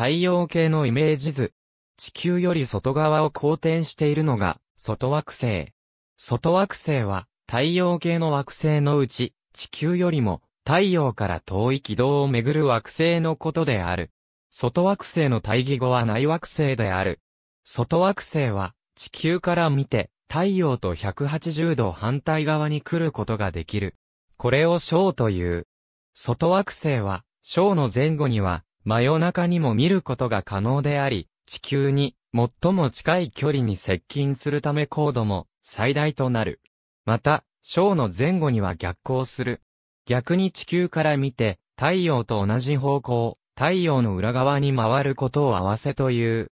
太陽系のイメージ図。地球より外側を公転しているのが、外惑星。外惑星は、太陽系の惑星のうち、地球よりも、太陽から遠い軌道をめぐる惑星のことである。外惑星の対義語は内惑星である。外惑星は、地球から見て、太陽と180度反対側に来ることができる。これを小という。外惑星は、小の前後には、真夜中にも見ることが可能であり、地球に最も近い距離に接近するため高度も最大となる。また、章の前後には逆行する。逆に地球から見て、太陽と同じ方向、太陽の裏側に回ることを合わせという。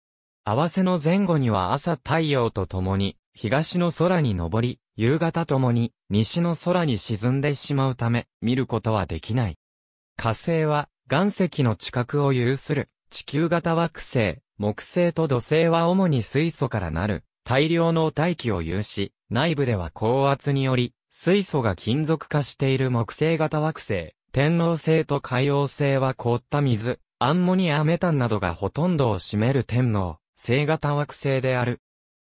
合わせの前後には朝太陽と共に、東の空に昇り、夕方ともに、西の空に沈んでしまうため、見ることはできない。火星は、岩石の地殻を有する地球型惑星、木星と土星は主に水素からなる大量の大気を有し、内部では高圧により水素が金属化している木星型惑星、天王星と海王星は凍った水、アンモニアメタンなどがほとんどを占める天王星型惑星である。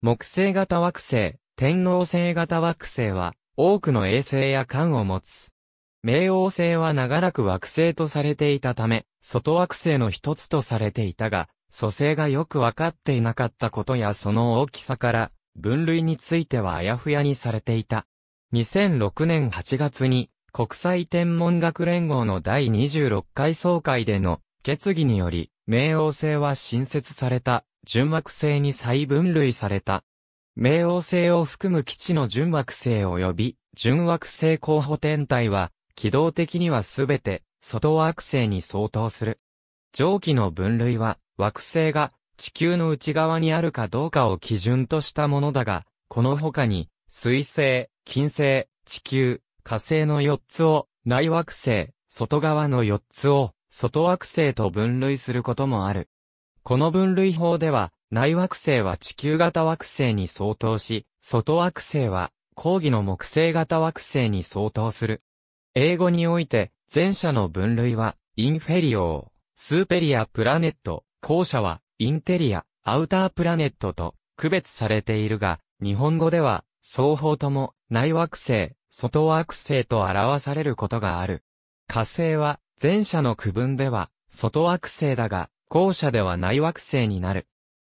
木星型惑星、天王星型惑星は多くの衛星や間を持つ。冥王星は長らく惑星とされていたため、外惑星の一つとされていたが、蘇生がよくわかっていなかったことやその大きさから、分類についてはあやふやにされていた。2006年8月に、国際天文学連合の第26回総会での決議により、冥王星は新設された、純惑星に再分類された。冥王星を含む基地の純惑星及び、純惑星候補天体は、機動的にはすべて、外惑星に相当する。蒸気の分類は、惑星が地球の内側にあるかどうかを基準としたものだが、この他に、水星、金星、地球、火星の4つを、内惑星、外側の4つを、外惑星と分類することもある。この分類法では、内惑星は地球型惑星に相当し、外惑星は、講義の木星型惑星に相当する。英語において、前者の分類は、インフェリオー、スーペリアプラネット、後者は、インテリア、アウタープラネットと、区別されているが、日本語では、双方とも、内惑星、外惑星と表されることがある。火星は、前者の区分では、外惑星だが、後者では内惑星になる。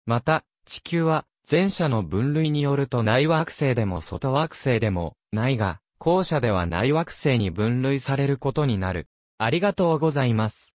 また、地球は、前者の分類によると内惑星でも外惑星でも、ないが、後者ではない惑星に分類されることになる。ありがとうございます。